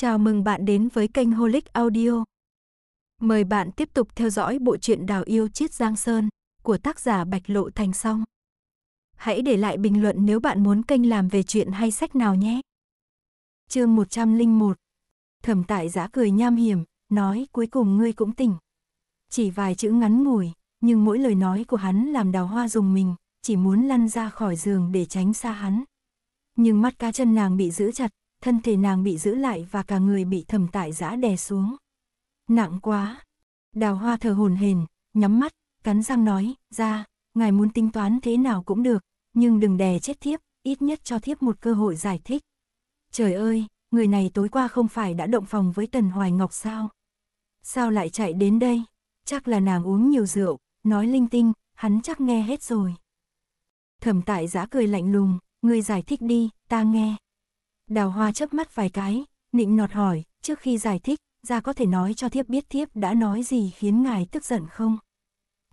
Chào mừng bạn đến với kênh Holic Audio. Mời bạn tiếp tục theo dõi bộ truyện Đào yêu chiết Giang Sơn của tác giả Bạch Lộ Thành Song. Hãy để lại bình luận nếu bạn muốn kênh làm về chuyện hay sách nào nhé. Chương 101. Thẩm Tại Giã cười nham hiểm, nói cuối cùng ngươi cũng tỉnh. Chỉ vài chữ ngắn ngủi, nhưng mỗi lời nói của hắn làm Đào Hoa dùng mình, chỉ muốn lăn ra khỏi giường để tránh xa hắn. Nhưng mắt cá chân nàng bị giữ chặt, thân thể nàng bị giữ lại và cả người bị thẩm tại giã đè xuống. Nặng quá. Đào hoa thở hồn hền, nhắm mắt, cắn răng nói, ra, ngài muốn tính toán thế nào cũng được, nhưng đừng đè chết thiếp, ít nhất cho thiếp một cơ hội giải thích. Trời ơi, người này tối qua không phải đã động phòng với Tần Hoài Ngọc sao? Sao lại chạy đến đây? Chắc là nàng uống nhiều rượu, nói linh tinh, hắn chắc nghe hết rồi. Thẩm tại giã cười lạnh lùng, ngươi giải thích đi, ta nghe. Đào hoa chớp mắt vài cái, nịnh nọt hỏi, trước khi giải thích, ra có thể nói cho thiếp biết thiếp đã nói gì khiến ngài tức giận không?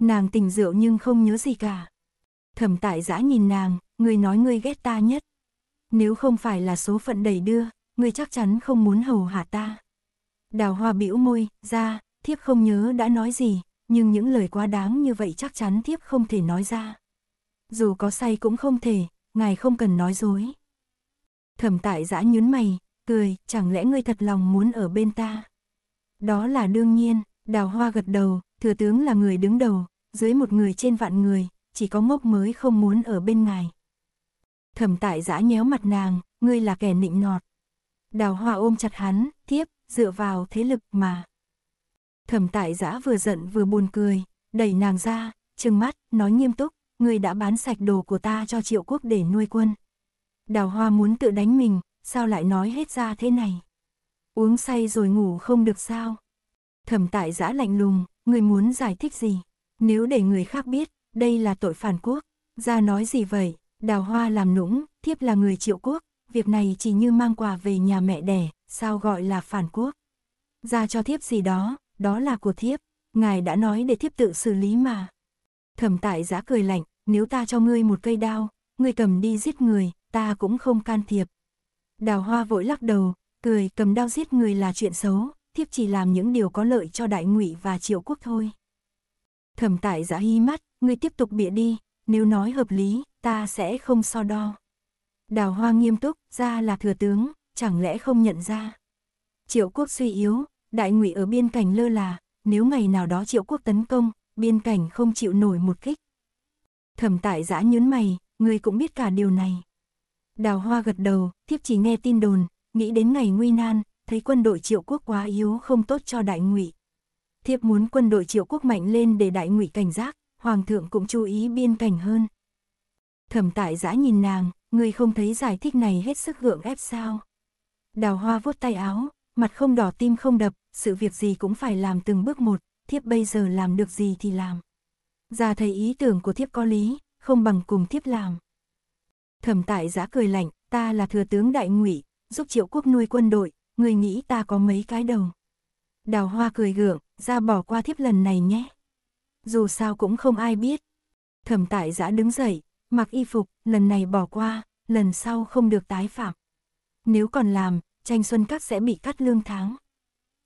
Nàng tỉnh rượu nhưng không nhớ gì cả. Thẩm tại giã nhìn nàng, người nói ngươi ghét ta nhất. Nếu không phải là số phận đầy đưa, ngươi chắc chắn không muốn hầu hạ ta. Đào hoa bĩu môi, ra, thiếp không nhớ đã nói gì, nhưng những lời quá đáng như vậy chắc chắn thiếp không thể nói ra. Dù có say cũng không thể, ngài không cần nói dối. Thẩm tại giã nhún mày, cười, chẳng lẽ ngươi thật lòng muốn ở bên ta? Đó là đương nhiên, đào hoa gật đầu, thừa tướng là người đứng đầu, dưới một người trên vạn người, chỉ có ngốc mới không muốn ở bên ngài. Thẩm tại giã nhéo mặt nàng, ngươi là kẻ nịnh nọt. Đào hoa ôm chặt hắn, tiếp, dựa vào thế lực mà. Thẩm tại giã vừa giận vừa buồn cười, đẩy nàng ra, trừng mắt, nói nghiêm túc, ngươi đã bán sạch đồ của ta cho triệu quốc để nuôi quân. Đào hoa muốn tự đánh mình, sao lại nói hết ra thế này? Uống say rồi ngủ không được sao? Thẩm tại giã lạnh lùng, người muốn giải thích gì? Nếu để người khác biết, đây là tội phản quốc. Ra nói gì vậy? Đào hoa làm nũng, thiếp là người triệu quốc. Việc này chỉ như mang quà về nhà mẹ đẻ, sao gọi là phản quốc? Ra cho thiếp gì đó, đó là của thiếp. Ngài đã nói để thiếp tự xử lý mà. Thẩm tại giã cười lạnh, nếu ta cho ngươi một cây đao, ngươi cầm đi giết người, ta cũng không can thiệp. Đào hoa vội lắc đầu, cười cầm đao giết người là chuyện xấu, thiếp chỉ làm những điều có lợi cho đại ngụy và triệu quốc thôi. Thẩm tại giả hi mắt, ngươi tiếp tục bịa đi, nếu nói hợp lý, ta sẽ không so đo. Đào hoa nghiêm túc, ra là thừa tướng, chẳng lẽ không nhận ra. Triệu quốc suy yếu, đại ngụy ở biên cảnh lơ là, nếu ngày nào đó triệu quốc tấn công, biên cảnh không chịu nổi một kích. Thẩm tại giã nhớn mày, ngươi cũng biết cả điều này. Đào hoa gật đầu, thiếp chỉ nghe tin đồn, nghĩ đến ngày nguy nan, thấy quân đội triệu quốc quá yếu không tốt cho đại ngụy. Thiếp muốn quân đội triệu quốc mạnh lên để đại ngụy cảnh giác, hoàng thượng cũng chú ý biên cảnh hơn. Thẩm tại dã nhìn nàng, người không thấy giải thích này hết sức gượng ép sao. Đào hoa vuốt tay áo, mặt không đỏ tim không đập, sự việc gì cũng phải làm từng bước một, thiếp bây giờ làm được gì thì làm. Già thấy ý tưởng của thiếp có lý, không bằng cùng thiếp làm. Thẩm tại giã cười lạnh, ta là thừa tướng đại ngụy, giúp triệu quốc nuôi quân đội, người nghĩ ta có mấy cái đầu. Đào hoa cười gượng, ra bỏ qua thiếp lần này nhé. Dù sao cũng không ai biết. Thẩm tại giã đứng dậy, mặc y phục, lần này bỏ qua, lần sau không được tái phạm. Nếu còn làm, tranh xuân các sẽ bị cắt lương tháng.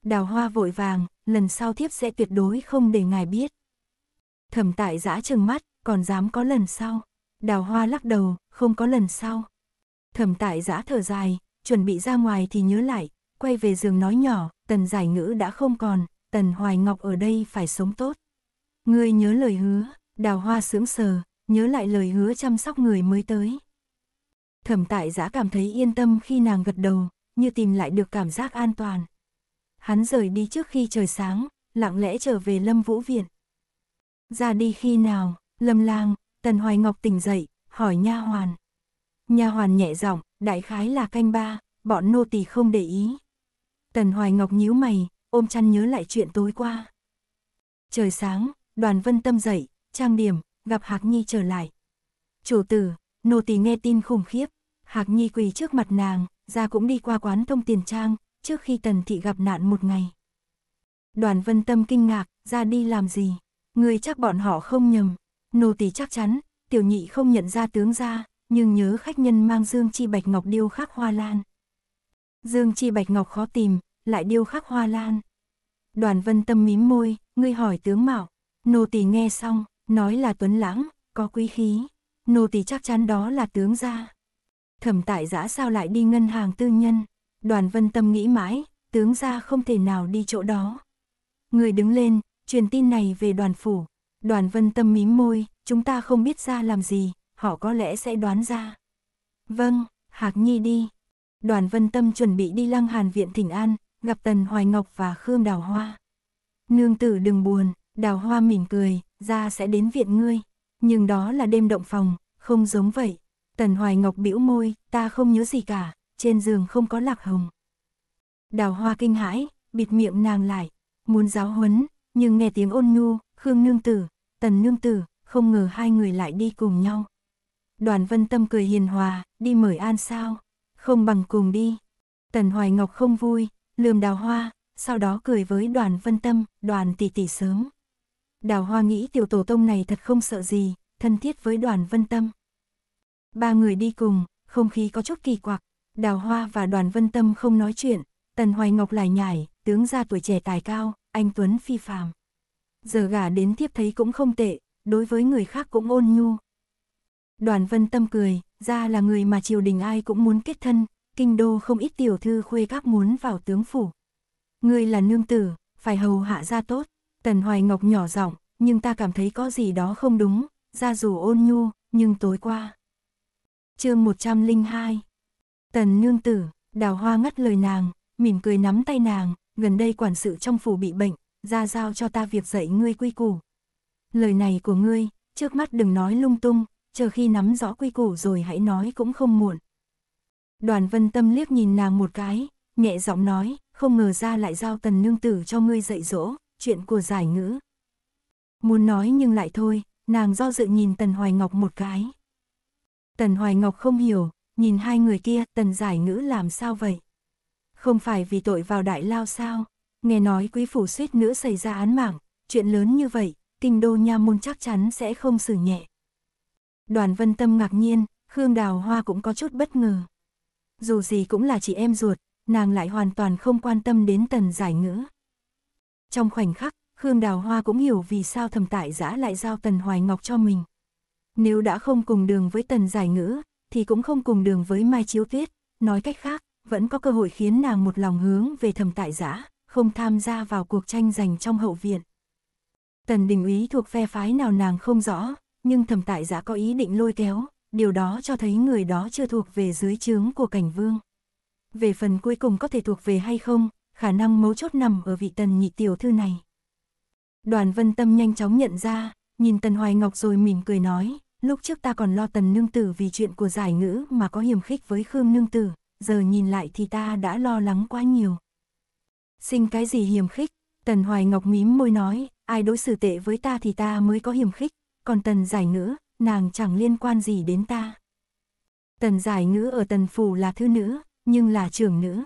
Đào hoa vội vàng, lần sau thiếp sẽ tuyệt đối không để ngài biết. Thẩm tại giã trừng mắt, còn dám có lần sau. Đào hoa lắc đầu, không có lần sau. Thẩm tại giã thở dài, chuẩn bị ra ngoài thì nhớ lại, quay về giường nói nhỏ, tần giải ngữ đã không còn, tần hoài ngọc ở đây phải sống tốt. Ngươi nhớ lời hứa, đào hoa sướng sờ, nhớ lại lời hứa chăm sóc người mới tới. Thẩm tại giã cảm thấy yên tâm khi nàng gật đầu, như tìm lại được cảm giác an toàn. Hắn rời đi trước khi trời sáng, lặng lẽ trở về Lâm Vũ Viện. Ra đi khi nào, Lâm Lang, Tần Hoài Ngọc tỉnh dậy, hỏi nha hoàn. Nha hoàn nhẹ giọng, đại khái là canh ba, bọn nô tỳ không để ý. Tần Hoài Ngọc nhíu mày, ôm chăn nhớ lại chuyện tối qua. Trời sáng, đoàn vân tâm dậy, trang điểm, gặp Hạc Nhi trở lại. Chủ tử, nô tỳ nghe tin khủng khiếp, Hạc Nhi quỳ trước mặt nàng, ra cũng đi qua quán thông tiền trang, trước khi Tần Thị gặp nạn một ngày. Đoàn vân tâm kinh ngạc, ra đi làm gì? Người chắc bọn họ không nhầm, Nô tỳ chắc chắn, tiểu nhị không nhận ra tướng gia, nhưng nhớ khách nhân mang dương chi bạch ngọc điêu khắc hoa lan. Dương chi bạch ngọc khó tìm, lại điêu khắc hoa lan. Đoàn vân tâm mím môi, ngươi hỏi tướng mạo. Nô tỳ nghe xong, nói là tuấn lãng, có quý khí. Nô tỳ chắc chắn đó là tướng gia. Thẩm tại giã sao lại đi ngân hàng tư nhân. Đoàn vân tâm nghĩ mãi, tướng gia không thể nào đi chỗ đó. Người đứng lên, truyền tin này về đoàn phủ, Đoàn vân tâm mím môi, chúng ta không biết ra làm gì, họ có lẽ sẽ đoán ra. Vâng, Hạc Nhi đi. Đoàn vân tâm chuẩn bị đi lăng hàn viện thỉnh an, gặp Tần Hoài Ngọc và Khương Đào Hoa. Nương tử đừng buồn, Đào Hoa mỉm cười, ra sẽ đến viện ngươi. Nhưng đó là đêm động phòng, không giống vậy. Tần Hoài Ngọc bĩu môi, ta không nhớ gì cả, trên giường không có lạc hồng. Đào Hoa kinh hãi, bịt miệng nàng lại, muốn giáo huấn, nhưng nghe tiếng ôn nhu, Khương nương tử, tần nương tử, không ngờ hai người lại đi cùng nhau. Đoàn vân tâm cười hiền hòa, đi mời an sao, không bằng cùng đi. Tần Hoài Ngọc không vui, lườm đào hoa, sau đó cười với đoàn vân tâm, đoàn tỷ tỷ sớm. Đào hoa nghĩ tiểu tổ tông này thật không sợ gì, thân thiết với đoàn vân tâm. Ba người đi cùng, không khí có chút kỳ quặc, đào hoa và đoàn vân tâm không nói chuyện, Tần Hoài Ngọc lại nhảy, tướng ra tuổi trẻ tài cao, anh Tuấn phi phàm giờ gả đến thiếp thấy cũng không tệ, đối với người khác cũng ôn nhu. Đoàn vân tâm cười, ra là người mà triều đình ai cũng muốn kết thân, kinh đô không ít tiểu thư khuê các muốn vào tướng phủ. Ngươi là nương tử, phải hầu hạ ra tốt, tần hoài ngọc nhỏ giọng, nhưng ta cảm thấy có gì đó không đúng, ra dù ôn nhu, nhưng tối qua. chương 102 Tần nương tử, đào hoa ngắt lời nàng, mỉm cười nắm tay nàng, gần đây quản sự trong phủ bị bệnh, ra giao cho ta việc dạy ngươi quy củ. Lời này của ngươi, trước mắt đừng nói lung tung, chờ khi nắm rõ quy củ rồi hãy nói cũng không muộn. Đoàn vân tâm liếc nhìn nàng một cái, nhẹ giọng nói, không ngờ ra lại giao tần nương tử cho ngươi dạy dỗ, chuyện của giải ngữ. Muốn nói nhưng lại thôi, nàng do dự nhìn tần hoài ngọc một cái. Tần hoài ngọc không hiểu, nhìn hai người kia tần giải ngữ làm sao vậy? Không phải vì tội vào đại lao sao? Nghe nói quý phủ suýt nữa xảy ra án mạng, chuyện lớn như vậy, kinh đô nha môn chắc chắn sẽ không xử nhẹ. Đoàn vân tâm ngạc nhiên, Khương Đào Hoa cũng có chút bất ngờ. Dù gì cũng là chị em ruột, nàng lại hoàn toàn không quan tâm đến tần giải ngữ. Trong khoảnh khắc, Khương Đào Hoa cũng hiểu vì sao thầm tại giã lại giao tần hoài ngọc cho mình. Nếu đã không cùng đường với tần giải ngữ, thì cũng không cùng đường với Mai Chiếu Tuyết, nói cách khác, vẫn có cơ hội khiến nàng một lòng hướng về thầm tại giã không tham gia vào cuộc tranh giành trong hậu viện. Tần đình úy thuộc phe phái nào nàng không rõ, nhưng thẩm tại giả có ý định lôi kéo, điều đó cho thấy người đó chưa thuộc về dưới trướng của cảnh vương. Về phần cuối cùng có thể thuộc về hay không, khả năng mấu chốt nằm ở vị tần nhị tiểu thư này. Đoàn vân tâm nhanh chóng nhận ra, nhìn tần hoài ngọc rồi mỉm cười nói, lúc trước ta còn lo tần nương tử vì chuyện của giải ngữ mà có hiểm khích với Khương nương tử, giờ nhìn lại thì ta đã lo lắng quá nhiều. Sinh cái gì hiềm khích? Tần Hoài Ngọc mím môi nói, ai đối xử tệ với ta thì ta mới có hiềm khích, còn Tần Giải Ngữ, nàng chẳng liên quan gì đến ta. Tần Giải Ngữ ở Tần Phủ là thư nữ, nhưng là trưởng nữ.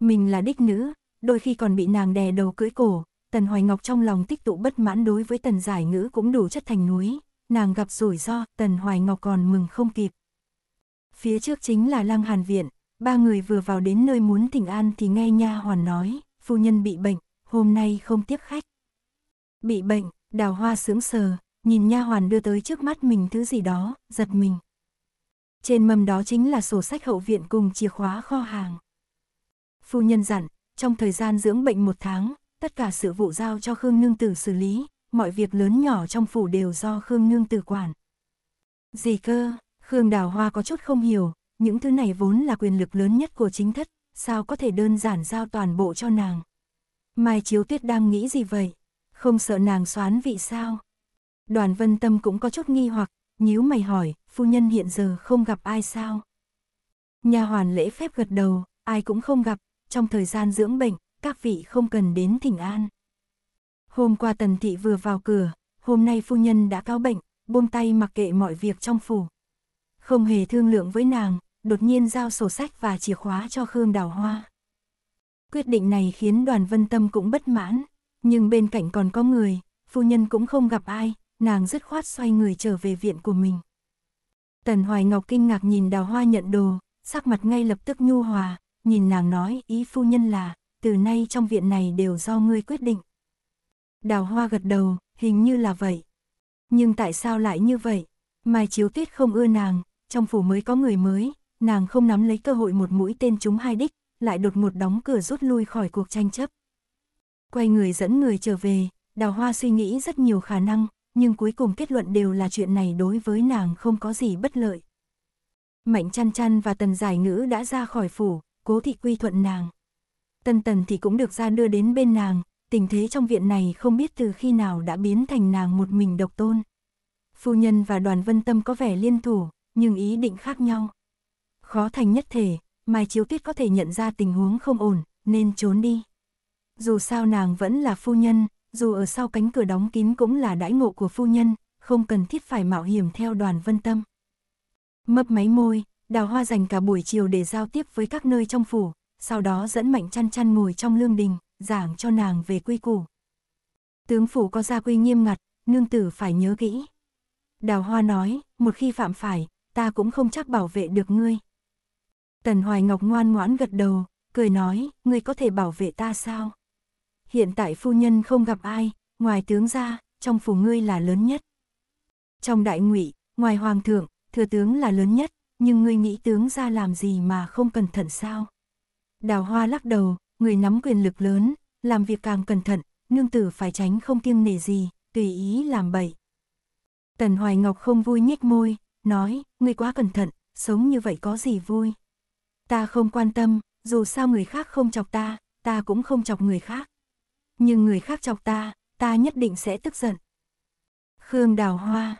Mình là đích nữ, đôi khi còn bị nàng đè đầu cưỡi cổ, Tần Hoài Ngọc trong lòng tích tụ bất mãn đối với Tần Giải Ngữ cũng đủ chất thành núi, nàng gặp rủi ro, Tần Hoài Ngọc còn mừng không kịp. Phía trước chính là Lăng Hàn Viện, ba người vừa vào đến nơi muốn thỉnh an thì nghe nha hoàn nói, phu nhân bị bệnh, hôm nay không tiếp khách. Bị bệnh, đào hoa sướng sờ, nhìn nha hoàn đưa tới trước mắt mình thứ gì đó, giật mình. Trên mâm đó chính là sổ sách hậu viện cùng chìa khóa kho hàng. Phu nhân dặn, trong thời gian dưỡng bệnh một tháng, tất cả sự vụ giao cho Khương Nương Tử xử lý, mọi việc lớn nhỏ trong phủ đều do Khương Nương Tử quản. Gì cơ, Khương Đào Hoa có chút không hiểu, những thứ này vốn là quyền lực lớn nhất của chính thất, sao có thể đơn giản giao toàn bộ cho nàng. Mai Chiếu Tuyết đang nghĩ gì vậy? Không sợ nàng xoán vị sao? Đoàn vân tâm cũng có chút nghi hoặc, nhíu mày hỏi, phu nhân hiện giờ không gặp ai sao? Nhà hoàn lễ phép gật đầu, ai cũng không gặp, trong thời gian dưỡng bệnh, các vị không cần đến thỉnh an. Hôm qua tần thị vừa vào cửa, hôm nay phu nhân đã cao bệnh, buông tay mặc kệ mọi việc trong phủ. Không hề thương lượng với nàng, đột nhiên giao sổ sách và chìa khóa cho Khương Đào Hoa. Quyết định này khiến đoàn vân tâm cũng bất mãn, nhưng bên cạnh còn có người, phu nhân cũng không gặp ai, nàng dứt khoát xoay người trở về viện của mình. Tần Hoài Ngọc kinh ngạc nhìn Đào Hoa nhận đồ, sắc mặt ngay lập tức nhu hòa, nhìn nàng nói ý phu nhân là, từ nay trong viện này đều do ngươi quyết định. Đào Hoa gật đầu, hình như là vậy. Nhưng tại sao lại như vậy? Mai Chiếu Tuyết không ưa nàng, trong phủ mới có người mới, nàng không nắm lấy cơ hội một mũi tên trúng hai đích, lại đột ngột đóng cửa rút lui khỏi cuộc tranh chấp. Quay người dẫn người trở về, đào hoa suy nghĩ rất nhiều khả năng, nhưng cuối cùng kết luận đều là chuyện này đối với nàng không có gì bất lợi. Mạnh chăn chăn và tần giải ngữ đã ra khỏi phủ, cố thị quy thuận nàng. tần tần thì cũng được ra đưa đến bên nàng, tình thế trong viện này không biết từ khi nào đã biến thành nàng một mình độc tôn. Phu nhân và đoàn vân tâm có vẻ liên thủ, nhưng ý định khác nhau khó thành nhất thể, Mai Chiếu Tuyết có thể nhận ra tình huống không ổn, nên trốn đi. Dù sao nàng vẫn là phu nhân, dù ở sau cánh cửa đóng kín cũng là đãi ngộ của phu nhân, không cần thiết phải mạo hiểm theo đoàn vân tâm. Mấp máy môi, đào hoa dành cả buổi chiều để giao tiếp với các nơi trong phủ, sau đó dẫn mạnh chăn chăn ngồi trong lương đình, giảng cho nàng về quy củ. Tướng phủ có gia quy nghiêm ngặt, nương tử phải nhớ kỹ. Đào hoa nói, một khi phạm phải, ta cũng không chắc bảo vệ được ngươi. Tần Hoài Ngọc ngoan ngoãn gật đầu, cười nói, ngươi có thể bảo vệ ta sao? Hiện tại phu nhân không gặp ai, ngoài tướng ra, trong phủ ngươi là lớn nhất. Trong đại ngụy, ngoài hoàng thượng, thừa tướng là lớn nhất, nhưng ngươi nghĩ tướng ra làm gì mà không cẩn thận sao? Đào hoa lắc đầu, người nắm quyền lực lớn, làm việc càng cẩn thận, nương tử phải tránh không kiêng nể gì, tùy ý làm bậy. Tần Hoài Ngọc không vui nhếch môi, nói, ngươi quá cẩn thận, sống như vậy có gì vui. Ta không quan tâm, dù sao người khác không chọc ta, ta cũng không chọc người khác. Nhưng người khác chọc ta, ta nhất định sẽ tức giận. Khương Đào Hoa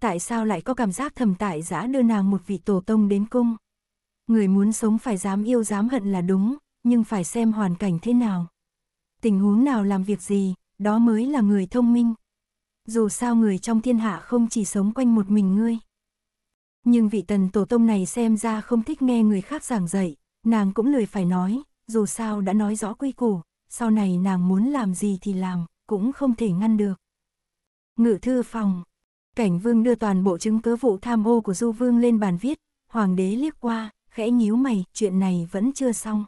Tại sao lại có cảm giác thầm tại giã đưa nàng một vị tổ tông đến cung? Người muốn sống phải dám yêu dám hận là đúng, nhưng phải xem hoàn cảnh thế nào. Tình huống nào làm việc gì, đó mới là người thông minh. Dù sao người trong thiên hạ không chỉ sống quanh một mình ngươi nhưng vị tần tổ tông này xem ra không thích nghe người khác giảng dạy, nàng cũng lười phải nói, dù sao đã nói rõ quy củ, sau này nàng muốn làm gì thì làm, cũng không thể ngăn được. Ngự thư phòng, cảnh vương đưa toàn bộ chứng cứ vụ tham ô của du vương lên bàn viết, hoàng đế liếc qua, khẽ nhíu mày, chuyện này vẫn chưa xong.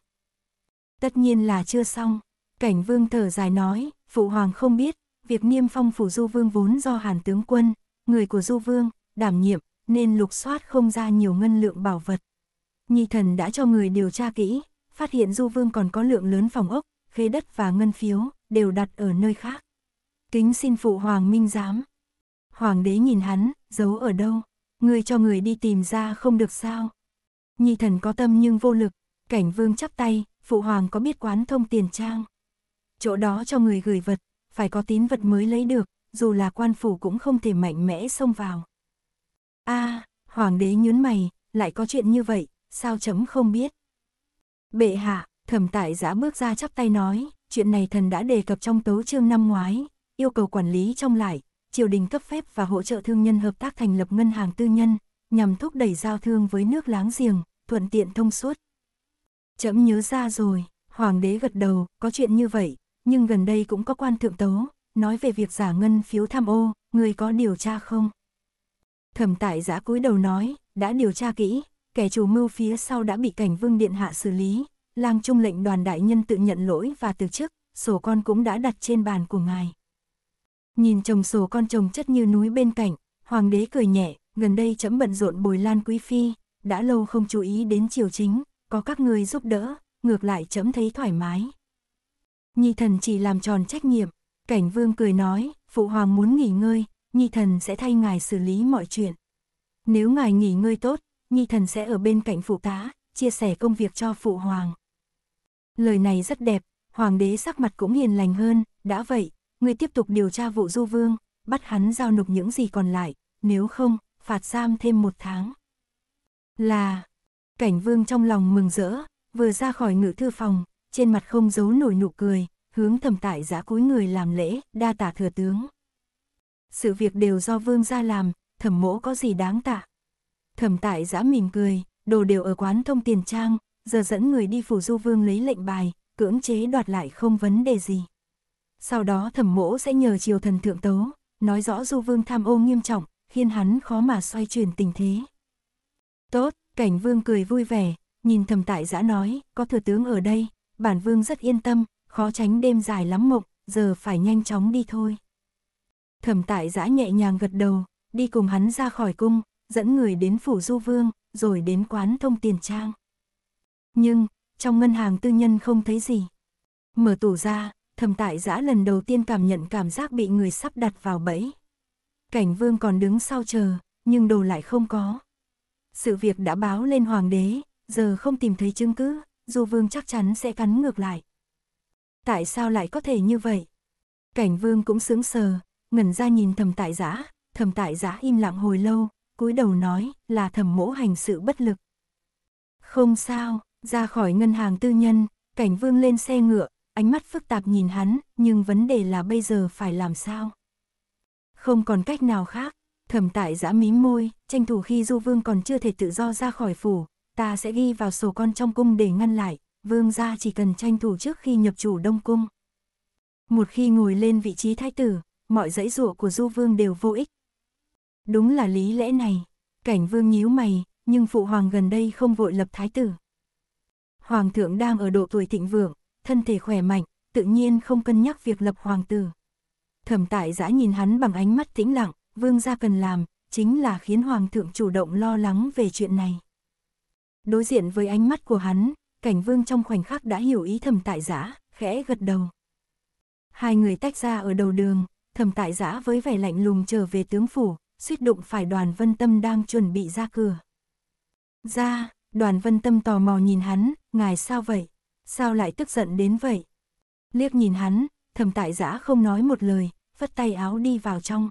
Tất nhiên là chưa xong, cảnh vương thở dài nói, phụ hoàng không biết, việc niêm phong phủ du vương vốn do hàn tướng quân, người của du vương, đảm nhiệm, nên lục soát không ra nhiều ngân lượng bảo vật. Nhi thần đã cho người điều tra kỹ, phát hiện Du Vương còn có lượng lớn phòng ốc, khế đất và ngân phiếu, đều đặt ở nơi khác. Kính xin phụ hoàng minh giám. Hoàng đế nhìn hắn, giấu ở đâu? người cho người đi tìm ra không được sao? Nhi thần có tâm nhưng vô lực, cảnh vương chắp tay, phụ hoàng có biết quán thông tiền trang. Chỗ đó cho người gửi vật, phải có tín vật mới lấy được, dù là quan phủ cũng không thể mạnh mẽ xông vào a à, hoàng đế nhún mày, lại có chuyện như vậy, sao chấm không biết. Bệ hạ, thẩm tại giã bước ra chắp tay nói, chuyện này thần đã đề cập trong tấu chương năm ngoái, yêu cầu quản lý trong lại, triều đình cấp phép và hỗ trợ thương nhân hợp tác thành lập ngân hàng tư nhân, nhằm thúc đẩy giao thương với nước láng giềng, thuận tiện thông suốt. Chấm nhớ ra rồi, hoàng đế gật đầu, có chuyện như vậy, nhưng gần đây cũng có quan thượng tấu, nói về việc giả ngân phiếu tham ô, người có điều tra không? Thẩm tại giã cúi đầu nói, đã điều tra kỹ, kẻ chủ mưu phía sau đã bị cảnh vương điện hạ xử lý, lang trung lệnh đoàn đại nhân tự nhận lỗi và từ chức, sổ con cũng đã đặt trên bàn của ngài. Nhìn chồng sổ con chồng chất như núi bên cạnh, hoàng đế cười nhẹ, gần đây chấm bận rộn bồi lan quý phi, đã lâu không chú ý đến triều chính, có các người giúp đỡ, ngược lại chấm thấy thoải mái. Nhi thần chỉ làm tròn trách nhiệm, cảnh vương cười nói, phụ hoàng muốn nghỉ ngơi, Nhi thần sẽ thay ngài xử lý mọi chuyện. Nếu ngài nghỉ ngơi tốt, Nhi thần sẽ ở bên cạnh phụ tá, chia sẻ công việc cho phụ hoàng. Lời này rất đẹp, hoàng đế sắc mặt cũng hiền lành hơn, đã vậy, ngươi tiếp tục điều tra vụ du vương, bắt hắn giao nộp những gì còn lại, nếu không, phạt giam thêm một tháng. Là, cảnh vương trong lòng mừng rỡ, vừa ra khỏi ngự thư phòng, trên mặt không giấu nổi nụ cười, hướng thầm tại giã cúi người làm lễ, đa tả thừa tướng. Sự việc đều do vương gia làm, thẩm mỗ có gì đáng tạ. Thẩm tại giã mỉm cười, đồ đều ở quán thông tiền trang, giờ dẫn người đi phủ du vương lấy lệnh bài, cưỡng chế đoạt lại không vấn đề gì. Sau đó thẩm mỗ sẽ nhờ triều thần thượng tấu, nói rõ du vương tham ô nghiêm trọng, khiến hắn khó mà xoay chuyển tình thế. Tốt, cảnh vương cười vui vẻ, nhìn thẩm tại giã nói, có thừa tướng ở đây, bản vương rất yên tâm, khó tránh đêm dài lắm mộng, giờ phải nhanh chóng đi thôi. Thẩm tại giã nhẹ nhàng gật đầu, đi cùng hắn ra khỏi cung, dẫn người đến phủ du vương, rồi đến quán thông tiền trang. Nhưng, trong ngân hàng tư nhân không thấy gì. Mở tủ ra, thẩm tại giã lần đầu tiên cảm nhận cảm giác bị người sắp đặt vào bẫy. Cảnh vương còn đứng sau chờ, nhưng đồ lại không có. Sự việc đã báo lên hoàng đế, giờ không tìm thấy chứng cứ, du vương chắc chắn sẽ cắn ngược lại. Tại sao lại có thể như vậy? Cảnh vương cũng sướng sờ, ngẩn ra nhìn thầm tại giã, thầm tại giã im lặng hồi lâu, cúi đầu nói là thầm mỗ hành sự bất lực. Không sao, ra khỏi ngân hàng tư nhân, cảnh vương lên xe ngựa, ánh mắt phức tạp nhìn hắn, nhưng vấn đề là bây giờ phải làm sao? Không còn cách nào khác, thẩm tại giã mím môi, tranh thủ khi du vương còn chưa thể tự do ra khỏi phủ, ta sẽ ghi vào sổ con trong cung để ngăn lại, vương gia chỉ cần tranh thủ trước khi nhập chủ đông cung. Một khi ngồi lên vị trí thái tử, mọi dãy rủa của Du Vương đều vô ích. Đúng là lý lẽ này, cảnh Vương nhíu mày, nhưng Phụ Hoàng gần đây không vội lập thái tử. Hoàng thượng đang ở độ tuổi thịnh vượng, thân thể khỏe mạnh, tự nhiên không cân nhắc việc lập hoàng tử. Thẩm tại giã nhìn hắn bằng ánh mắt tĩnh lặng, Vương gia cần làm, chính là khiến Hoàng thượng chủ động lo lắng về chuyện này. Đối diện với ánh mắt của hắn, cảnh Vương trong khoảnh khắc đã hiểu ý thẩm tại giã, khẽ gật đầu. Hai người tách ra ở đầu đường, thầm tại giã với vẻ lạnh lùng trở về tướng phủ, suýt đụng phải đoàn vân tâm đang chuẩn bị ra cửa. Ra, đoàn vân tâm tò mò nhìn hắn, ngài sao vậy? Sao lại tức giận đến vậy? Liếc nhìn hắn, thầm tại giã không nói một lời, vất tay áo đi vào trong.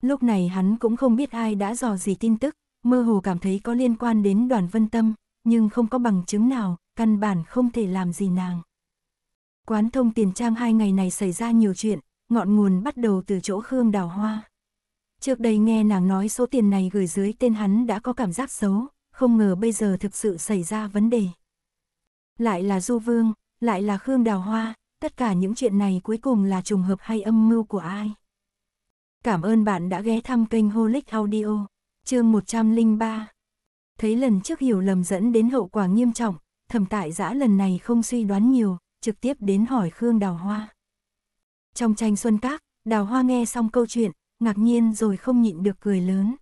Lúc này hắn cũng không biết ai đã dò gì tin tức, mơ hồ cảm thấy có liên quan đến đoàn vân tâm, nhưng không có bằng chứng nào, căn bản không thể làm gì nàng. Quán thông tiền trang hai ngày này xảy ra nhiều chuyện, ngọn nguồn bắt đầu từ chỗ Khương Đào Hoa. Trước đây nghe nàng nói số tiền này gửi dưới tên hắn đã có cảm giác xấu, không ngờ bây giờ thực sự xảy ra vấn đề. Lại là Du Vương, lại là Khương Đào Hoa, tất cả những chuyện này cuối cùng là trùng hợp hay âm mưu của ai. Cảm ơn bạn đã ghé thăm kênh Holic Audio, chương 103. Thấy lần trước hiểu lầm dẫn đến hậu quả nghiêm trọng, thẩm tại giã lần này không suy đoán nhiều, trực tiếp đến hỏi Khương Đào Hoa. Trong tranh Xuân Các, Đào Hoa nghe xong câu chuyện, ngạc nhiên rồi không nhịn được cười lớn.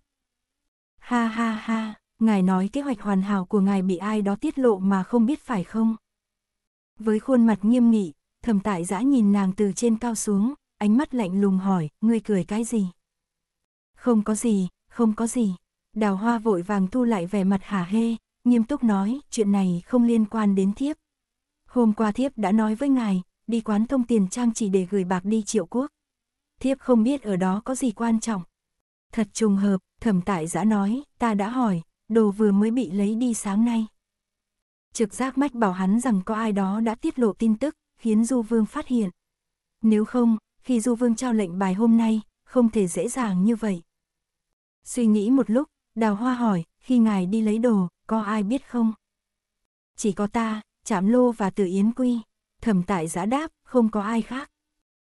Ha ha ha, ngài nói kế hoạch hoàn hảo của ngài bị ai đó tiết lộ mà không biết phải không? Với khuôn mặt nghiêm nghị, thầm tại giã nhìn nàng từ trên cao xuống, ánh mắt lạnh lùng hỏi, ngươi cười cái gì? Không có gì, không có gì. Đào hoa vội vàng thu lại vẻ mặt hả hê, nghiêm túc nói, chuyện này không liên quan đến thiếp. Hôm qua thiếp đã nói với ngài, đi quán thông tiền trang chỉ để gửi bạc đi triệu quốc. Thiếp không biết ở đó có gì quan trọng. Thật trùng hợp, thẩm tại giã nói, ta đã hỏi, đồ vừa mới bị lấy đi sáng nay. Trực giác mách bảo hắn rằng có ai đó đã tiết lộ tin tức, khiến Du Vương phát hiện. Nếu không, khi Du Vương trao lệnh bài hôm nay, không thể dễ dàng như vậy. Suy nghĩ một lúc, Đào Hoa hỏi, khi ngài đi lấy đồ, có ai biết không? Chỉ có ta, Trảm Lô và Tử Yến Quy thẩm tại giã đáp, không có ai khác.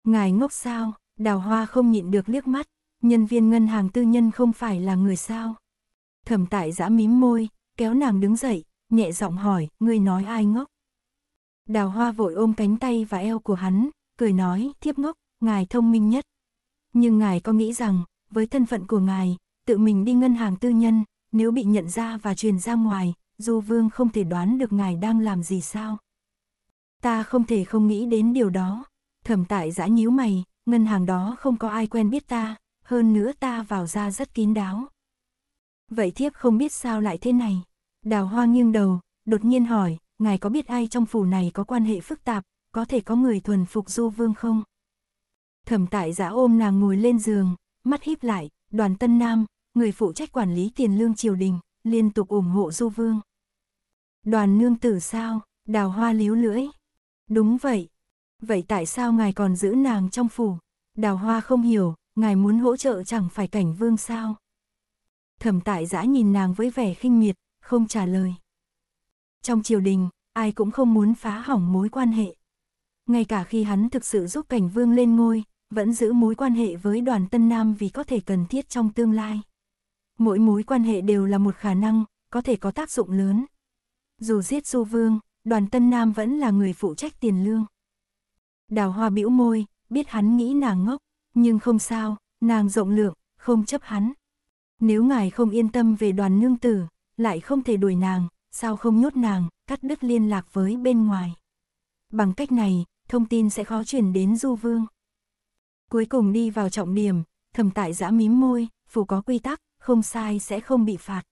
Ngài ngốc sao, đào hoa không nhịn được liếc mắt, nhân viên ngân hàng tư nhân không phải là người sao. Thẩm tại giã mím môi, kéo nàng đứng dậy, nhẹ giọng hỏi, ngươi nói ai ngốc. Đào hoa vội ôm cánh tay và eo của hắn, cười nói, thiếp ngốc, ngài thông minh nhất. Nhưng ngài có nghĩ rằng, với thân phận của ngài, tự mình đi ngân hàng tư nhân, nếu bị nhận ra và truyền ra ngoài, Du Vương không thể đoán được ngài đang làm gì sao. Ta không thể không nghĩ đến điều đó. Thẩm tại giã nhíu mày, ngân hàng đó không có ai quen biết ta, hơn nữa ta vào ra rất kín đáo. Vậy thiếp không biết sao lại thế này. Đào hoa nghiêng đầu, đột nhiên hỏi, ngài có biết ai trong phủ này có quan hệ phức tạp, có thể có người thuần phục du vương không? Thẩm tại giã ôm nàng ngồi lên giường, mắt híp lại, đoàn tân nam, người phụ trách quản lý tiền lương triều đình, liên tục ủng hộ du vương. Đoàn nương tử sao, đào hoa líu lưỡi, Đúng vậy. Vậy tại sao ngài còn giữ nàng trong phủ? Đào hoa không hiểu, ngài muốn hỗ trợ chẳng phải cảnh vương sao? Thẩm tại giã nhìn nàng với vẻ khinh miệt, không trả lời. Trong triều đình, ai cũng không muốn phá hỏng mối quan hệ. Ngay cả khi hắn thực sự giúp cảnh vương lên ngôi, vẫn giữ mối quan hệ với đoàn Tân Nam vì có thể cần thiết trong tương lai. Mỗi mối quan hệ đều là một khả năng, có thể có tác dụng lớn. Dù giết Du Vương, đoàn Tân Nam vẫn là người phụ trách tiền lương. Đào hoa bĩu môi, biết hắn nghĩ nàng ngốc, nhưng không sao, nàng rộng lượng, không chấp hắn. Nếu ngài không yên tâm về đoàn nương tử, lại không thể đuổi nàng, sao không nhốt nàng, cắt đứt liên lạc với bên ngoài. Bằng cách này, thông tin sẽ khó chuyển đến Du Vương. Cuối cùng đi vào trọng điểm, thầm tại giã mím môi, phù có quy tắc, không sai sẽ không bị phạt.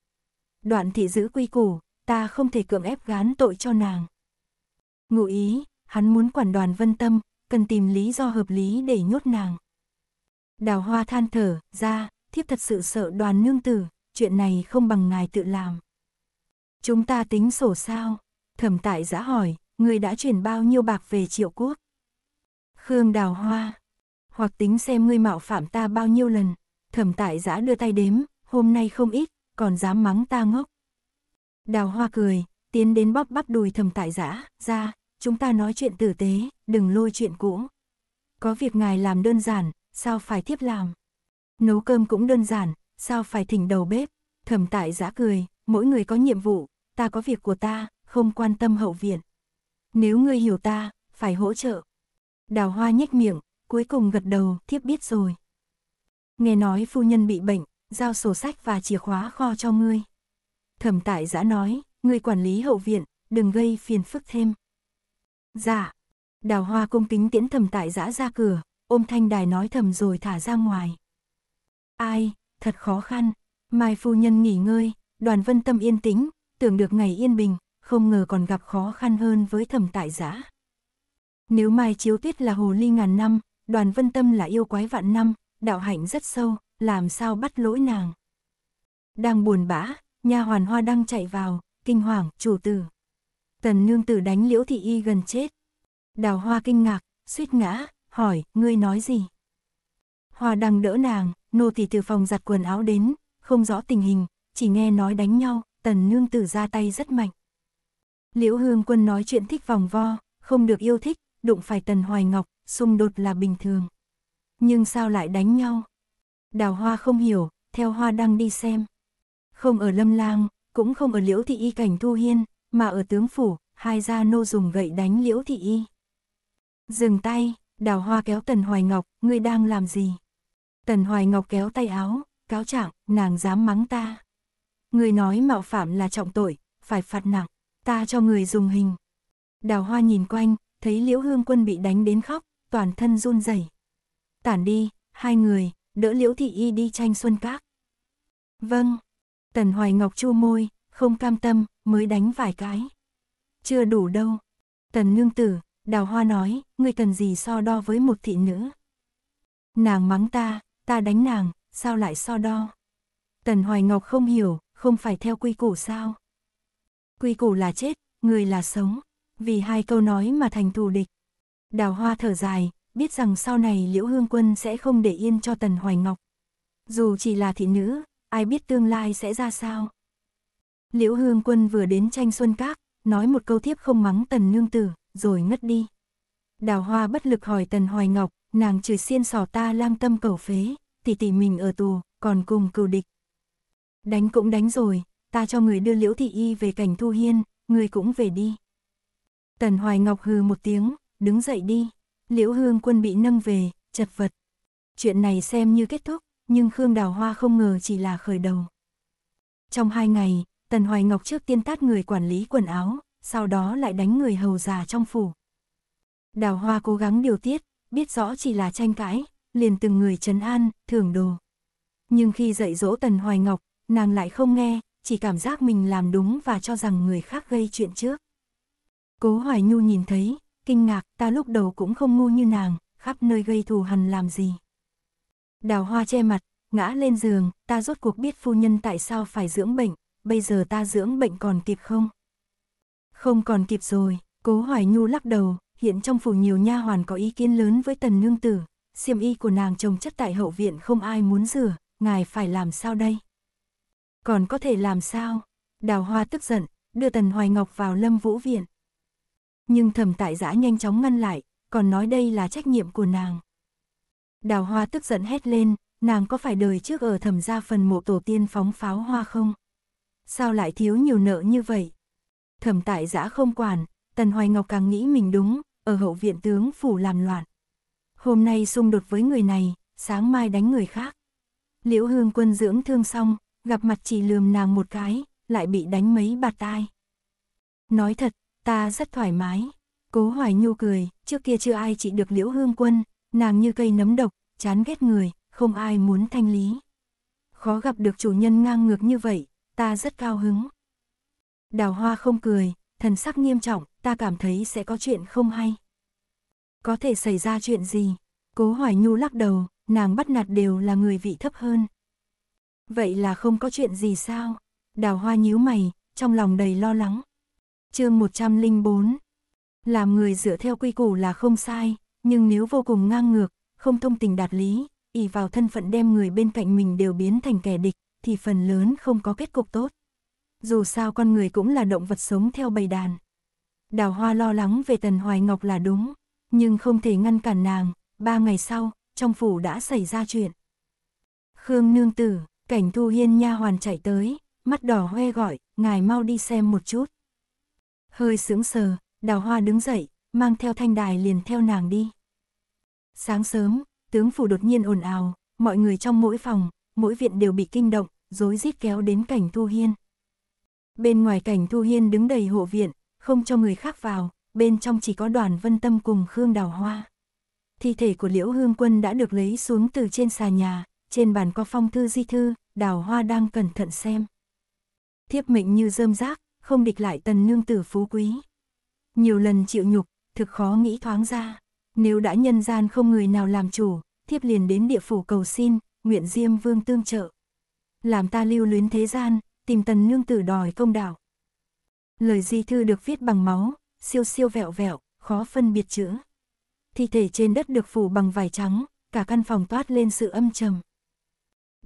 Đoạn thị giữ quy củ, ta không thể cưỡng ép gán tội cho nàng. Ngụ ý, hắn muốn quản đoàn vân tâm, cần tìm lý do hợp lý để nhốt nàng. Đào hoa than thở, ra, thiếp thật sự sợ đoàn nương tử, chuyện này không bằng ngài tự làm. Chúng ta tính sổ sao? Thẩm tại giã hỏi, người đã chuyển bao nhiêu bạc về triệu quốc? Khương đào hoa, hoặc tính xem ngươi mạo phạm ta bao nhiêu lần. Thẩm tại giã đưa tay đếm, hôm nay không ít, còn dám mắng ta ngốc. Đào hoa cười, tiến đến bóp bắp đùi thầm tại giã, ra, chúng ta nói chuyện tử tế, đừng lôi chuyện cũ. Có việc ngài làm đơn giản, sao phải tiếp làm? Nấu cơm cũng đơn giản, sao phải thỉnh đầu bếp? Thầm tại giã cười, mỗi người có nhiệm vụ, ta có việc của ta, không quan tâm hậu viện. Nếu ngươi hiểu ta, phải hỗ trợ. Đào hoa nhếch miệng, cuối cùng gật đầu, thiếp biết rồi. Nghe nói phu nhân bị bệnh, giao sổ sách và chìa khóa kho cho ngươi. Thẩm tại giã nói, người quản lý hậu viện, đừng gây phiền phức thêm. Dạ. Đào hoa cung kính tiễn thẩm tại giã ra cửa, ôm thanh đài nói thầm rồi thả ra ngoài. Ai, thật khó khăn. Mai phu nhân nghỉ ngơi, đoàn vân tâm yên tĩnh, tưởng được ngày yên bình, không ngờ còn gặp khó khăn hơn với thẩm tại giã. Nếu Mai Chiếu Tuyết là hồ ly ngàn năm, đoàn vân tâm là yêu quái vạn năm, đạo hạnh rất sâu, làm sao bắt lỗi nàng. Đang buồn bã, nha hoàn hoa đăng chạy vào, kinh hoàng, chủ tử. Tần nương tử đánh liễu thị y gần chết. Đào hoa kinh ngạc, suýt ngã, hỏi, ngươi nói gì? Hoa đăng đỡ nàng, nô tỳ từ phòng giặt quần áo đến, không rõ tình hình, chỉ nghe nói đánh nhau, tần nương tử ra tay rất mạnh. Liễu hương quân nói chuyện thích vòng vo, không được yêu thích, đụng phải tần hoài ngọc, xung đột là bình thường. Nhưng sao lại đánh nhau? Đào hoa không hiểu, theo hoa đăng đi xem. Không ở Lâm Lang, cũng không ở Liễu Thị Y Cảnh Thu Hiên, mà ở tướng phủ, hai gia nô dùng gậy đánh Liễu Thị Y. Dừng tay, đào hoa kéo Tần Hoài Ngọc, ngươi đang làm gì? Tần Hoài Ngọc kéo tay áo, cáo trạng, nàng dám mắng ta. Người nói mạo phạm là trọng tội, phải phạt nặng, ta cho người dùng hình. Đào hoa nhìn quanh, thấy Liễu Hương Quân bị đánh đến khóc, toàn thân run rẩy. Tản đi, hai người, đỡ Liễu Thị Y đi tranh xuân các. Vâng. Tần Hoài Ngọc chua môi, không cam tâm, mới đánh vài cái. Chưa đủ đâu. Tần nương tử, đào hoa nói, ngươi cần gì so đo với một thị nữ. Nàng mắng ta, ta đánh nàng, sao lại so đo. Tần Hoài Ngọc không hiểu, không phải theo quy củ sao. Quy củ là chết, người là sống, vì hai câu nói mà thành thù địch. Đào hoa thở dài, biết rằng sau này Liễu Hương Quân sẽ không để yên cho Tần Hoài Ngọc. Dù chỉ là thị nữ, ai biết tương lai sẽ ra sao. Liễu Hương Quân vừa đến tranh xuân các, nói một câu thiếp không mắng tần nương tử, rồi ngất đi. Đào hoa bất lực hỏi tần hoài ngọc, nàng trừ xiên sò ta lang tâm cầu phế, tỷ tỷ mình ở tù, còn cùng cừu địch. Đánh cũng đánh rồi, ta cho người đưa liễu thị y về cảnh thu hiên, người cũng về đi. Tần hoài ngọc hừ một tiếng, đứng dậy đi, liễu hương quân bị nâng về, chật vật. Chuyện này xem như kết thúc, nhưng Khương Đào Hoa không ngờ chỉ là khởi đầu. Trong hai ngày, Tần Hoài Ngọc trước tiên tát người quản lý quần áo, sau đó lại đánh người hầu già trong phủ. Đào Hoa cố gắng điều tiết, biết rõ chỉ là tranh cãi, liền từng người trấn an, thưởng đồ. Nhưng khi dạy dỗ Tần Hoài Ngọc, nàng lại không nghe, chỉ cảm giác mình làm đúng và cho rằng người khác gây chuyện trước. Cố Hoài Nhu nhìn thấy, kinh ngạc, ta lúc đầu cũng không ngu như nàng, khắp nơi gây thù hằn làm gì. Đào hoa che mặt, ngã lên giường, ta rốt cuộc biết phu nhân tại sao phải dưỡng bệnh, bây giờ ta dưỡng bệnh còn kịp không? Không còn kịp rồi, cố hoài nhu lắc đầu, hiện trong phủ nhiều nha hoàn có ý kiến lớn với tần nương tử, xiêm y của nàng trồng chất tại hậu viện không ai muốn rửa, ngài phải làm sao đây? Còn có thể làm sao? Đào hoa tức giận, đưa tần hoài ngọc vào lâm vũ viện. Nhưng thẩm tại giã nhanh chóng ngăn lại, còn nói đây là trách nhiệm của nàng. Đào hoa tức giận hét lên, nàng có phải đời trước ở thẩm gia phần mộ tổ tiên phóng pháo hoa không? Sao lại thiếu nhiều nợ như vậy? Thẩm tại giã không quản, Tần Hoài Ngọc càng nghĩ mình đúng, ở hậu viện tướng phủ làm loạn. Hôm nay xung đột với người này, sáng mai đánh người khác. Liễu Hương quân dưỡng thương xong, gặp mặt chỉ lườm nàng một cái, lại bị đánh mấy bạt tai. Nói thật, ta rất thoải mái. Cố Hoài Nhu cười, trước kia chưa ai chị được Liễu Hương quân, Nàng như cây nấm độc, chán ghét người, không ai muốn thanh lý. Khó gặp được chủ nhân ngang ngược như vậy, ta rất cao hứng. Đào hoa không cười, thần sắc nghiêm trọng, ta cảm thấy sẽ có chuyện không hay. Có thể xảy ra chuyện gì? Cố Hoài Nhu lắc đầu, nàng bắt nạt đều là người vị thấp hơn. Vậy là không có chuyện gì sao? Đào hoa nhíu mày, trong lòng đầy lo lắng. chương 104 Làm người dựa theo quy củ là không sai, nhưng nếu vô cùng ngang ngược, không thông tình đạt lý, ỷ vào thân phận đem người bên cạnh mình đều biến thành kẻ địch, thì phần lớn không có kết cục tốt. Dù sao con người cũng là động vật sống theo bầy đàn. Đào Hoa lo lắng về Tần Hoài Ngọc là đúng, nhưng không thể ngăn cản nàng, ba ngày sau, trong phủ đã xảy ra chuyện. Khương nương tử, cảnh thu hiên nha hoàn chạy tới, mắt đỏ hoe gọi, ngài mau đi xem một chút. Hơi sững sờ, đào hoa đứng dậy, mang theo thanh đài liền theo nàng đi. Sáng sớm, tướng phủ đột nhiên ồn ào, mọi người trong mỗi phòng, mỗi viện đều bị kinh động, rối rít kéo đến cảnh Thu Hiên. Bên ngoài cảnh Thu Hiên đứng đầy hộ viện, không cho người khác vào, bên trong chỉ có đoàn vân tâm cùng Khương Đào Hoa. Thi thể của Liễu Hương Quân đã được lấy xuống từ trên xà nhà, trên bàn có phong thư di thư, Đào Hoa đang cẩn thận xem. Thiếp mệnh như rơm rác, không địch lại tần nương tử phú quý. Nhiều lần chịu nhục, thực khó nghĩ thoáng ra. Nếu đã nhân gian không người nào làm chủ, thiếp liền đến địa phủ cầu xin, nguyện diêm vương tương trợ. Làm ta lưu luyến thế gian, tìm tần nương tử đòi công đạo. Lời di thư được viết bằng máu, siêu siêu vẹo vẹo, khó phân biệt chữ. Thi thể trên đất được phủ bằng vải trắng, cả căn phòng toát lên sự âm trầm.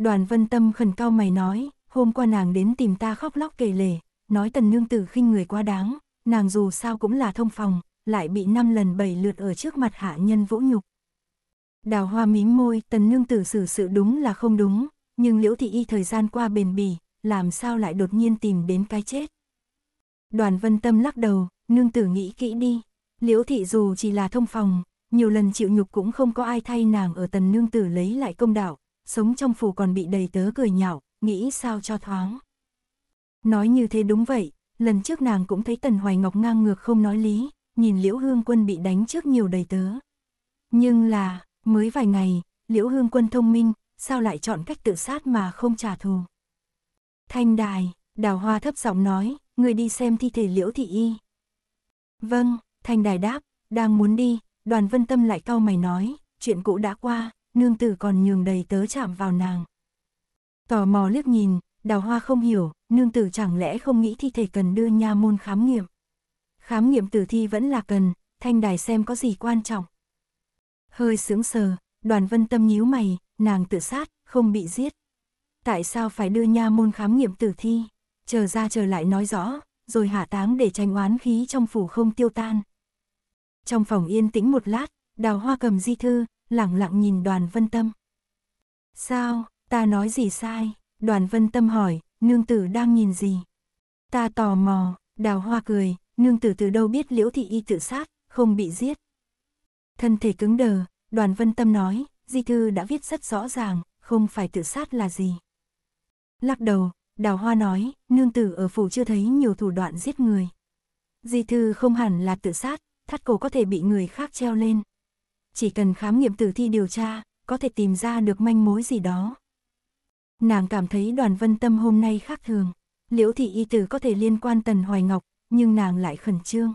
Đoàn vân tâm khẩn cao mày nói, hôm qua nàng đến tìm ta khóc lóc kể lể, nói tần nương tử khinh người quá đáng, nàng dù sao cũng là thông phòng, lại bị năm lần bảy lượt ở trước mặt hạ nhân vũ nhục. Đào hoa mím môi, tần nương tử xử sự đúng là không đúng, nhưng liễu thị y thời gian qua bền bỉ, làm sao lại đột nhiên tìm đến cái chết. Đoàn vân tâm lắc đầu, nương tử nghĩ kỹ đi, liễu thị dù chỉ là thông phòng, nhiều lần chịu nhục cũng không có ai thay nàng ở tần nương tử lấy lại công đạo, sống trong phủ còn bị đầy tớ cười nhạo, nghĩ sao cho thoáng. Nói như thế đúng vậy, lần trước nàng cũng thấy tần hoài ngọc ngang ngược không nói lý, nhìn Liễu Hương Quân bị đánh trước nhiều đầy tớ. Nhưng là, mới vài ngày, Liễu Hương Quân thông minh, sao lại chọn cách tự sát mà không trả thù. Thanh đài, đào hoa thấp giọng nói, người đi xem thi thể Liễu Thị Y. Vâng, Thanh đài đáp, đang muốn đi, đoàn vân tâm lại cau mày nói, chuyện cũ đã qua, nương tử còn nhường đầy tớ chạm vào nàng. Tò mò liếc nhìn, đào hoa không hiểu, nương tử chẳng lẽ không nghĩ thi thể cần đưa nha môn khám nghiệm khám nghiệm tử thi vẫn là cần, thanh đài xem có gì quan trọng. Hơi sướng sờ, đoàn vân tâm nhíu mày, nàng tự sát, không bị giết. Tại sao phải đưa nha môn khám nghiệm tử thi? Chờ ra chờ lại nói rõ, rồi hạ táng để tránh oán khí trong phủ không tiêu tan. Trong phòng yên tĩnh một lát, đào hoa cầm di thư, lặng lặng nhìn đoàn vân tâm. Sao, ta nói gì sai? Đoàn vân tâm hỏi, nương tử đang nhìn gì? Ta tò mò, đào hoa cười, nương tử từ đâu biết liễu thị y tự sát, không bị giết. Thân thể cứng đờ, đoàn vân tâm nói, di thư đã viết rất rõ ràng, không phải tự sát là gì. Lắc đầu, đào hoa nói, nương tử ở phủ chưa thấy nhiều thủ đoạn giết người. Di thư không hẳn là tự sát, thắt cổ có thể bị người khác treo lên. Chỉ cần khám nghiệm tử thi điều tra, có thể tìm ra được manh mối gì đó. Nàng cảm thấy đoàn vân tâm hôm nay khác thường. Liễu thị y tử có thể liên quan Tần Hoài Ngọc, nhưng nàng lại khẩn trương.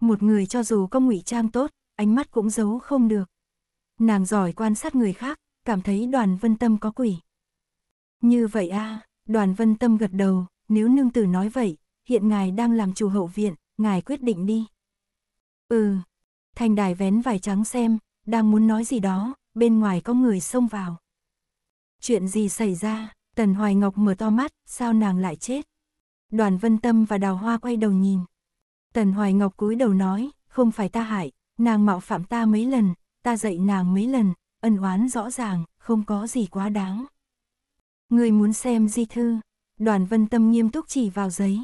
Một người cho dù có ngụy trang tốt, ánh mắt cũng giấu không được. Nàng giỏi quan sát người khác, cảm thấy đoàn vân tâm có quỷ. Như vậy a à, đoàn vân tâm gật đầu, nếu nương tử nói vậy, hiện ngài đang làm chủ hậu viện, ngài quyết định đi. Ừ, thành đài vén vải trắng xem, đang muốn nói gì đó, bên ngoài có người xông vào. Chuyện gì xảy ra, Tần Hoài Ngọc mở to mắt, sao nàng lại chết? Đoàn Vân Tâm và Đào Hoa quay đầu nhìn. Tần Hoài Ngọc cúi đầu nói, không phải ta hại, nàng mạo phạm ta mấy lần, ta dạy nàng mấy lần, ân oán rõ ràng, không có gì quá đáng. Người muốn xem di thư, đoàn vân tâm nghiêm túc chỉ vào giấy.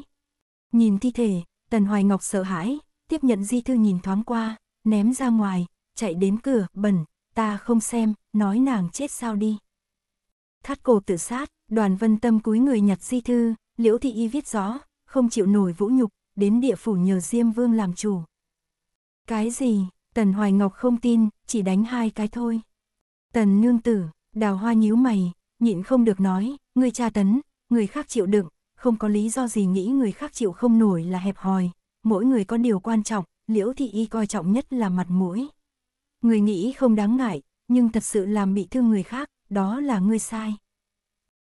Nhìn thi thể, Tần Hoài Ngọc sợ hãi, tiếp nhận di thư nhìn thoáng qua, ném ra ngoài, chạy đến cửa, bẩn, ta không xem, nói nàng chết sao đi. Thắt cổ tự sát, đoàn vân tâm cúi người nhặt di thư, Liễu Thị Y viết rõ, không chịu nổi vũ nhục, đến địa phủ nhờ Diêm Vương làm chủ. Cái gì, Tần Hoài Ngọc không tin, chỉ đánh hai cái thôi. Tần nương tử, đào hoa nhíu mày, nhịn không được nói, người cha tấn, người khác chịu đựng, không có lý do gì nghĩ người khác chịu không nổi là hẹp hòi, mỗi người có điều quan trọng, liễu thị y coi trọng nhất là mặt mũi. Người nghĩ không đáng ngại, nhưng thật sự làm bị thương người khác, đó là người sai.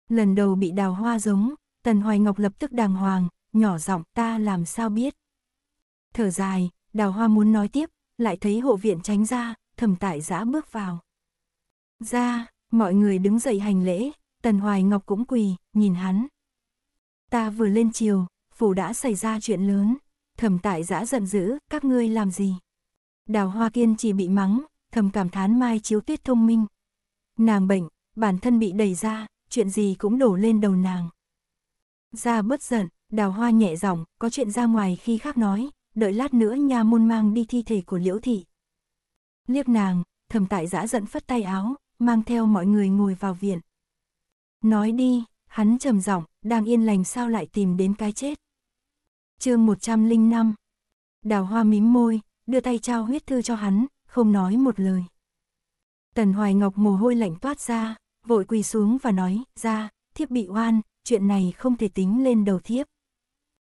Lần đầu bị đào hoa giống, Tần Hoài Ngọc lập tức đàng hoàng, nhỏ giọng ta làm sao biết. Thở dài, đào hoa muốn nói tiếp, lại thấy hộ viện tránh ra, thầm tại giã bước vào. Ra, mọi người đứng dậy hành lễ, Tần Hoài Ngọc cũng quỳ, nhìn hắn. Ta vừa lên chiều, phủ đã xảy ra chuyện lớn, thầm tại giã giận dữ, các ngươi làm gì? Đào hoa kiên chỉ bị mắng, thầm cảm thán mai chiếu tuyết thông minh. Nàng bệnh, bản thân bị đẩy ra, chuyện gì cũng đổ lên đầu nàng gia bất giận, đào hoa nhẹ giọng, có chuyện ra ngoài khi khác nói, đợi lát nữa nha môn mang đi thi thể của liễu thị. Liếc nàng, thầm tại giã giận phất tay áo, mang theo mọi người ngồi vào viện. Nói đi, hắn trầm giọng, đang yên lành sao lại tìm đến cái chết. chương 105 Đào hoa mím môi, đưa tay trao huyết thư cho hắn, không nói một lời. Tần Hoài Ngọc mồ hôi lạnh toát ra, vội quỳ xuống và nói, ra, thiếp bị oan, chuyện này không thể tính lên đầu thiếp.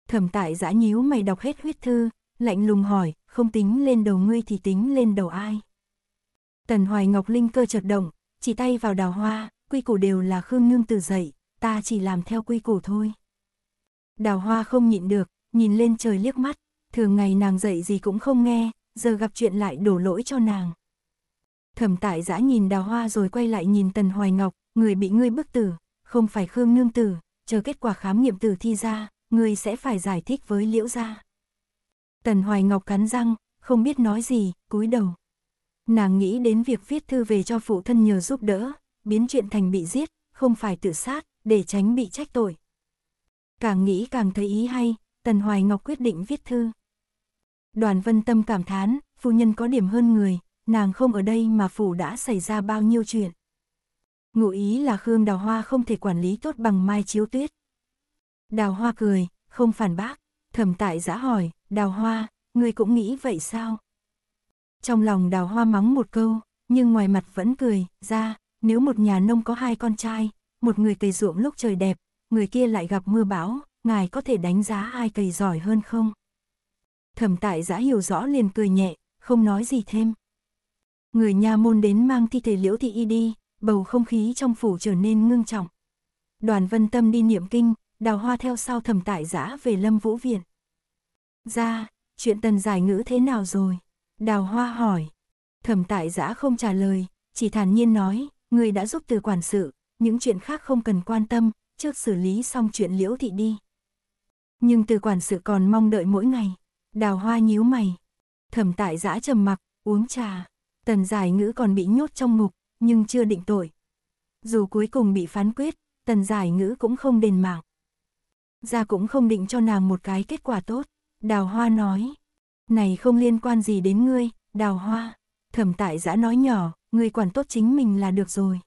Thẩm tại giã nhíu mày đọc hết huyết thư, lạnh lùng hỏi, không tính lên đầu ngươi thì tính lên đầu ai. Tần Hoài Ngọc Linh cơ chợt động, chỉ tay vào đào hoa, quy củ đều là Khương Nương từ dậy, ta chỉ làm theo quy củ thôi. Đào hoa không nhịn được, nhìn lên trời liếc mắt, thường ngày nàng dậy gì cũng không nghe, giờ gặp chuyện lại đổ lỗi cho nàng. Thẩm tại giã nhìn đào hoa rồi quay lại nhìn Tần Hoài Ngọc, người bị ngươi bức tử, không phải Khương Nương Tử, chờ kết quả khám nghiệm tử thi ra, người sẽ phải giải thích với Liễu Gia. Tần Hoài Ngọc cắn răng, không biết nói gì, cúi đầu. Nàng nghĩ đến việc viết thư về cho phụ thân nhờ giúp đỡ, biến chuyện thành bị giết, không phải tự sát, để tránh bị trách tội. Càng nghĩ càng thấy ý hay, Tần Hoài Ngọc quyết định viết thư. Đoàn vân tâm cảm thán, phu nhân có điểm hơn người, nàng không ở đây mà phủ đã xảy ra bao nhiêu chuyện. Ngụ ý là Khương Đào Hoa không thể quản lý tốt bằng Mai Chiếu Tuyết. Đào Hoa cười, không phản bác, thẩm tại giã hỏi, Đào Hoa, ngươi cũng nghĩ vậy sao? Trong lòng Đào Hoa mắng một câu, nhưng ngoài mặt vẫn cười, ra, nếu một nhà nông có hai con trai, một người cày ruộng lúc trời đẹp, người kia lại gặp mưa bão, ngài có thể đánh giá ai cày giỏi hơn không? Thẩm tại giã hiểu rõ liền cười nhẹ, không nói gì thêm. Người nhà môn đến mang thi thể liễu thị y đi, bầu không khí trong phủ trở nên ngưng trọng. Đoàn vân tâm đi niệm kinh, đào hoa theo sau thầm tại giã về lâm vũ viện. Ra, chuyện tần giải ngữ thế nào rồi? Đào hoa hỏi. Thẩm tại giã không trả lời, chỉ thản nhiên nói, người đã giúp từ quản sự, những chuyện khác không cần quan tâm, trước xử lý xong chuyện liễu thị đi. Nhưng từ quản sự còn mong đợi mỗi ngày, đào hoa nhíu mày. Thẩm tại giã trầm mặc, uống trà, tần giải ngữ còn bị nhốt trong ngục, nhưng chưa định tội. Dù cuối cùng bị phán quyết, tần giải ngữ cũng không đền mạng. Gia cũng không định cho nàng một cái kết quả tốt. Đào hoa nói, này không liên quan gì đến ngươi, đào hoa. Thẩm tại giã nói nhỏ, ngươi quản tốt chính mình là được rồi.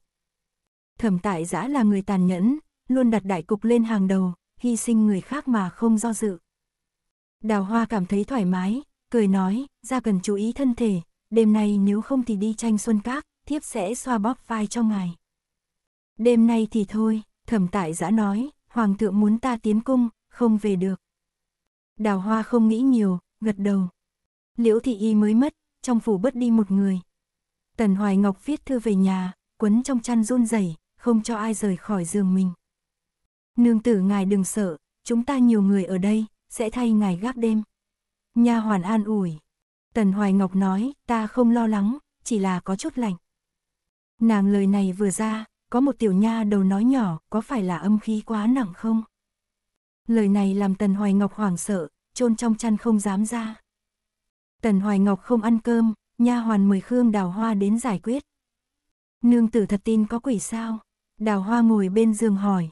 Thẩm tại giã là người tàn nhẫn, luôn đặt đại cục lên hàng đầu, hy sinh người khác mà không do dự. Đào hoa cảm thấy thoải mái, cười nói, ra cần chú ý thân thể, đêm nay nếu không thì đi tranh xuân các, thiếp sẽ xoa bóp vai cho ngài. Đêm nay thì thôi, thẩm tại giã nói, hoàng thượng muốn ta tiến cung, không về được. Đào hoa không nghĩ nhiều, gật đầu. Liễu thị y mới mất, trong phủ bớt đi một người. Tần Hoài Ngọc viết thư về nhà, quấn trong chăn run rẩy, không cho ai rời khỏi giường mình. Nương tử ngài đừng sợ, chúng ta nhiều người ở đây, sẽ thay ngài gác đêm. Nha hoàn an ủi. Tần Hoài Ngọc nói, ta không lo lắng, chỉ là có chút lạnh. Nàng lời này vừa ra, có một tiểu nha đầu nói nhỏ, có phải là âm khí quá nặng không? Lời này làm Tần Hoài Ngọc hoảng sợ, chôn trong chăn không dám ra. Tần Hoài Ngọc không ăn cơm, nha hoàn mời Khương Đào Hoa đến giải quyết. Nương tử thật tin có quỷ sao? Đào Hoa ngồi bên giường hỏi.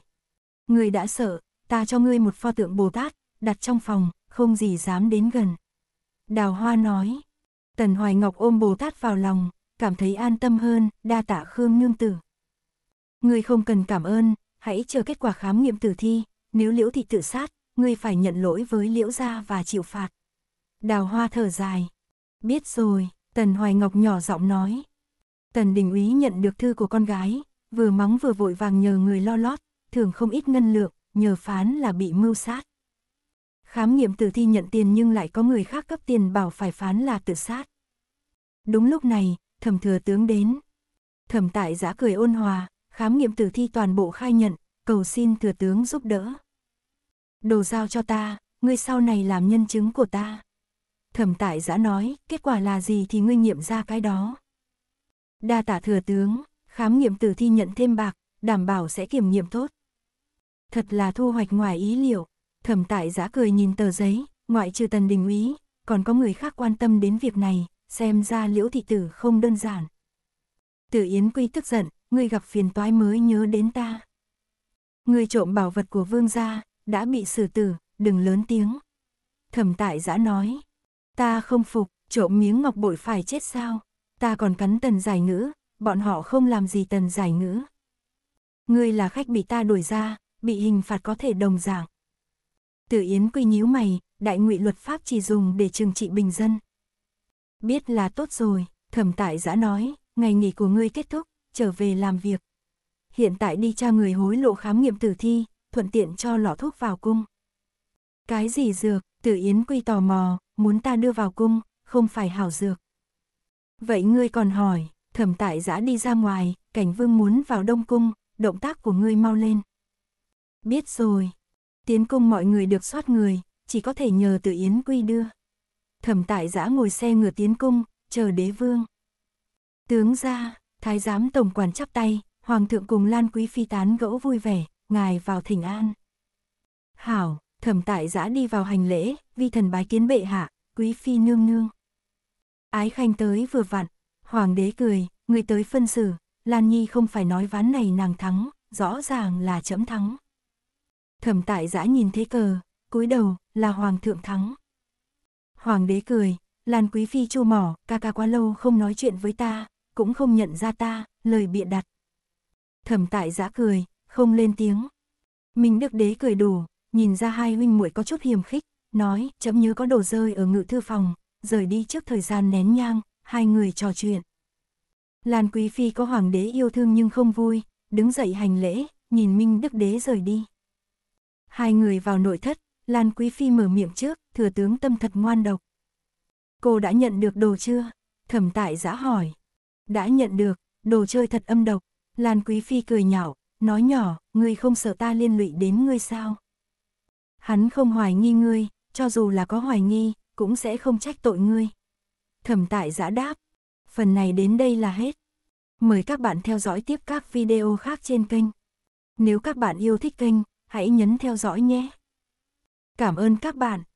Người đã sợ, ta cho ngươi một pho tượng Bồ Tát, đặt trong phòng, không gì dám đến gần. Đào Hoa nói. Tần Hoài Ngọc ôm Bồ Tát vào lòng, cảm thấy an tâm hơn, đa tạ Khương Nương Tử. người không cần cảm ơn, hãy chờ kết quả khám nghiệm tử thi, nếu Liễu Thị tự sát, người phải nhận lỗi với Liễu Gia và chịu phạt. Đào hoa thở dài. Biết rồi, Tần Hoài Ngọc nhỏ giọng nói. Tần Đình Úy nhận được thư của con gái, vừa mắng vừa vội vàng nhờ người lo lót, thường không ít ngân lượng, nhờ phán là bị mưu sát. Khám nghiệm tử thi nhận tiền nhưng lại có người khác cấp tiền bảo phải phán là tự sát. Đúng lúc này, thẩm thừa tướng đến. Thẩm tại giã cười ôn hòa, khám nghiệm tử thi toàn bộ khai nhận, cầu xin thừa tướng giúp đỡ. Đồ giao cho ta, ngươi sau này làm nhân chứng của ta. Thẩm tại giã nói, kết quả là gì thì ngươi nghiệm ra cái đó. Đa tả thừa tướng, khám nghiệm tử thi nhận thêm bạc, đảm bảo sẽ kiểm nghiệm tốt. Thật là thu hoạch ngoài ý liệu, thẩm tại giã cười nhìn tờ giấy, ngoại trừ tần đình úy, còn có người khác quan tâm đến việc này, xem ra liễu thị tử không đơn giản. Tử Yến Quy tức giận, ngươi gặp phiền toái mới nhớ đến ta. Ngươi trộm bảo vật của vương gia, đã bị xử tử, đừng lớn tiếng. Thẩm tại giã nói, ta không phục, trộm miếng ngọc bội phải chết sao, ta còn cắn tần giải ngữ, bọn họ không làm gì tần giải ngữ. Ngươi là khách bị ta đuổi ra, bị hình phạt có thể đồng dạng. Tử Yến Quy nhíu mày, đại ngụy luật pháp chỉ dùng để trừng trị bình dân. Biết là tốt rồi, thẩm tại giã nói, ngày nghỉ của ngươi kết thúc, trở về làm việc. Hiện tại đi tra người hối lộ khám nghiệm tử thi, thuận tiện cho lọ thuốc vào cung. Cái gì dược, tử Yến Quy tò mò, muốn ta đưa vào cung, không phải hảo dược. Vậy ngươi còn hỏi, thẩm tại giã đi ra ngoài, cảnh vương muốn vào đông cung, động tác của ngươi mau lên. Biết rồi, tiến cung mọi người được soát người, chỉ có thể nhờ tử Yến Quy đưa thẩm tại giã ngồi xe ngựa tiến cung, chờ đế vương. Tướng ra, thái giám tổng quản chắp tay, hoàng thượng cùng Lan Quý Phi tán gẫu vui vẻ, ngài vào thỉnh an. Hảo, thẩm tại giã đi vào hành lễ, vi thần bái kiến bệ hạ, Quý Phi nương nương. Ái khanh tới vừa vặn, hoàng đế cười, người tới phân xử, Lan Nhi không phải nói ván này nàng thắng, rõ ràng là chấm thắng. Thẩm tại giã nhìn thế cờ, cúi đầu là hoàng thượng thắng. Hoàng đế cười, Lan Quý Phi chu mỏ, ca ca quá lâu không nói chuyện với ta, cũng không nhận ra ta, lời bịa đặt. Thẩm tại giã cười, không lên tiếng. Minh Đức Đế cười đủ, nhìn ra hai huynh muội có chút hiềm khích, nói, chấm nhớ có đồ rơi ở ngự thư phòng, rời đi trước thời gian nén nhang, hai người trò chuyện. Lan Quý Phi có hoàng đế yêu thương nhưng không vui, đứng dậy hành lễ, nhìn Minh Đức Đế rời đi. Hai người vào nội thất, Lan Quý Phi mở miệng trước, thừa tướng tâm thật ngoan độc. Cô đã nhận được đồ chưa? Thẩm tại giã hỏi. Đã nhận được, đồ chơi thật âm độc. Lan Quý Phi cười nhạo, nói nhỏ, ngươi không sợ ta liên lụy đến ngươi sao? Hắn không hoài nghi ngươi, cho dù là có hoài nghi, cũng sẽ không trách tội ngươi. Thẩm tại giã đáp. Phần này đến đây là hết. Mời các bạn theo dõi tiếp các video khác trên kênh. Nếu các bạn yêu thích kênh, hãy nhấn theo dõi nhé. Cảm ơn các bạn.